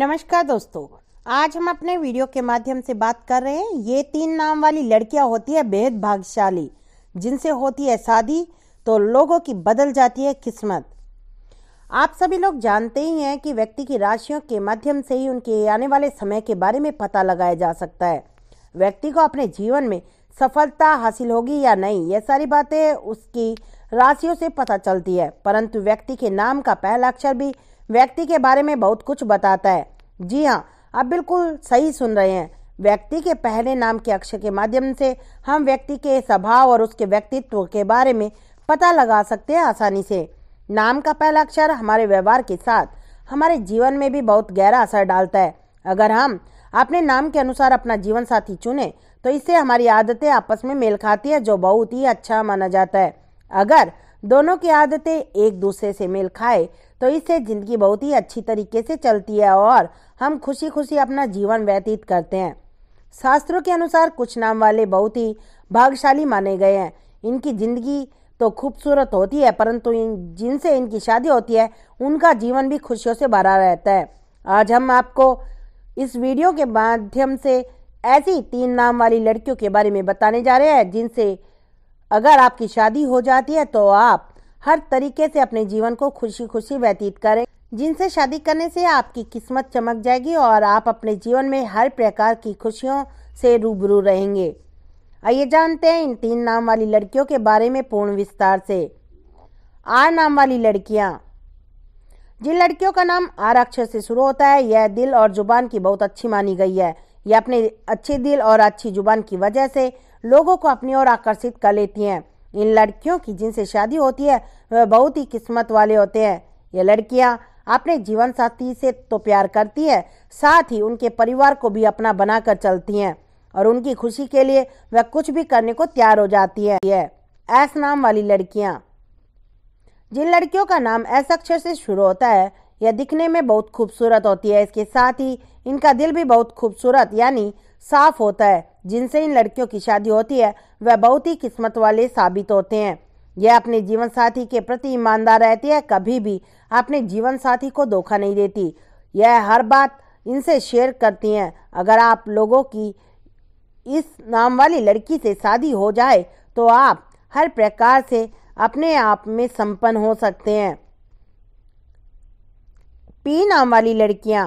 नमस्कार दोस्तों आज हम अपने वीडियो के माध्यम से बात कर रहे हैं ये तीन नाम वाली लड़कियां होती है बेहद भाग्यशाली जिनसे होती है शादी तो लोगों की बदल जाती है किस्मत आप सभी लोग जानते ही हैं कि व्यक्ति की राशियों के माध्यम से ही उनके आने वाले समय के बारे में पता लगाया जा सकता है व्यक्ति को अपने जीवन में सफलता हासिल होगी या नहीं ये सारी बातें उसकी राशियों से पता चलती है परंतु व्यक्ति के नाम का पहला अक्षर भी व्यक्ति के बारे में बहुत कुछ बताता है जी हाँ आप बिल्कुल सही सुन रहे हैं व्यक्ति के पहले नाम के अक्षर के माध्यम से हम व्यक्ति के स्वभाव और उसके व्यक्तित्व के बारे में पता लगा सकते हैं आसानी से नाम का पहला अक्षर हमारे व्यवहार के साथ हमारे जीवन में भी बहुत गहरा असर डालता है अगर हम अपने नाम के अनुसार अपना जीवन साथी चुने तो इससे हमारी आदतें आपस में मेल खाती है जो बहुत ही अच्छा माना जाता है अगर दोनों की आदतें एक दूसरे से मेल खाए तो इससे ज़िंदगी बहुत ही अच्छी तरीके से चलती है और हम खुशी खुशी अपना जीवन व्यतीत करते हैं शास्त्रों के अनुसार कुछ नाम वाले बहुत ही भाग्यशाली माने गए हैं इनकी ज़िंदगी तो खूबसूरत होती है परंतु इन जिनसे इनकी शादी होती है उनका जीवन भी खुशियों से भरा रहता है आज हम आपको इस वीडियो के माध्यम से ऐसी तीन नाम वाली लड़कियों के बारे में बताने जा रहे हैं जिनसे अगर आपकी शादी हो जाती है तो आप हर तरीके से अपने जीवन को खुशी खुशी व्यतीत करें जिनसे शादी करने से आपकी किस्मत चमक जाएगी और आप अपने जीवन में हर प्रकार की खुशियों से रूबरू रहेंगे आइए जानते हैं इन तीन नाम वाली लड़कियों के बारे में पूर्ण विस्तार से आर नाम वाली लड़कियां जिन लड़कियों का नाम आर अक्षर से शुरू होता है यह दिल और जुबान की बहुत अच्छी मानी गई है यह अपने अच्छे दिल और अच्छी जुबान की वजह से लोगों को अपनी ओर आकर्षित कर लेती हैं इन लड़कियों की जिनसे शादी होती है वह बहुत ही किस्मत वाले होते हैं ये लड़कियां अपने जीवन साथी से तो प्यार करती है साथ ही उनके परिवार को भी अपना बनाकर चलती हैं और उनकी खुशी के लिए वह कुछ भी करने को तैयार हो जाती है ऐस नाम वाली लड़कियां जिन लड़कियों का नाम ऐस अक्षर से शुरू होता है यह दिखने में बहुत खूबसूरत होती है इसके साथ ही इनका दिल भी बहुत खूबसूरत यानी साफ होता है जिनसे इन लड़कियों की शादी होती है वह बहुत ही किस्मत वाले साबित होते हैं यह अपने जीवन साथी के प्रति ईमानदार रहती है कभी भी अपने जीवन साथी को धोखा नहीं देती यह हर बात इनसे शेयर करती हैं अगर आप लोगों की इस नाम वाली लड़की से शादी हो जाए तो आप हर प्रकार से अपने आप में संपन्न हो सकते हैं पी नाम वाली लड़कियां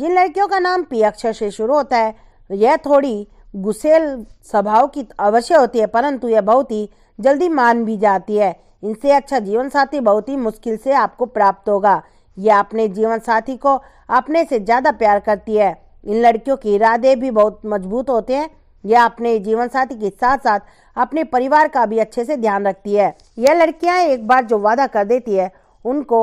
जिन लड़कियों का नाम पी अक्षर से शुरू होता है यह थोड़ी गुसेल स्वभाव की अवश्य होती है परंतु यह बहुत ही जल्दी मान भी जाती है इनसे अच्छा जीवन साथी बहुत ही मुश्किल से आपको प्राप्त होगा यह अपने जीवन साथी को अपने से ज़्यादा प्यार करती है इन लड़कियों के इरादे भी बहुत मजबूत होते हैं यह अपने जीवन साथी के साथ साथ अपने परिवार का भी अच्छे से ध्यान रखती है यह लड़कियां एक बार जो वादा कर देती है उनको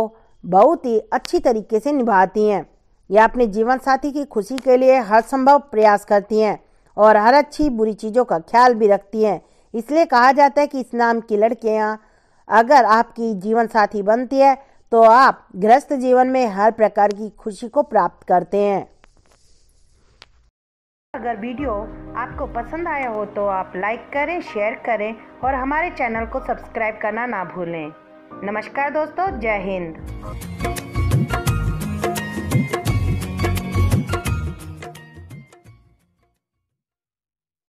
बहुत ही अच्छी तरीके से निभाती हैं यह अपने जीवन साथी की खुशी के लिए हर संभव प्रयास करती हैं और हर अच्छी बुरी चीज़ों का ख्याल भी रखती हैं इसलिए कहा जाता है कि इस नाम की लड़कियाँ अगर आपकी जीवन साथी बनती है तो आप गृहस्थ जीवन में हर प्रकार की खुशी को प्राप्त करते हैं अगर वीडियो आपको पसंद आया हो तो आप लाइक करें शेयर करें और हमारे चैनल को सब्सक्राइब करना ना भूलें नमस्कार दोस्तों जय हिंद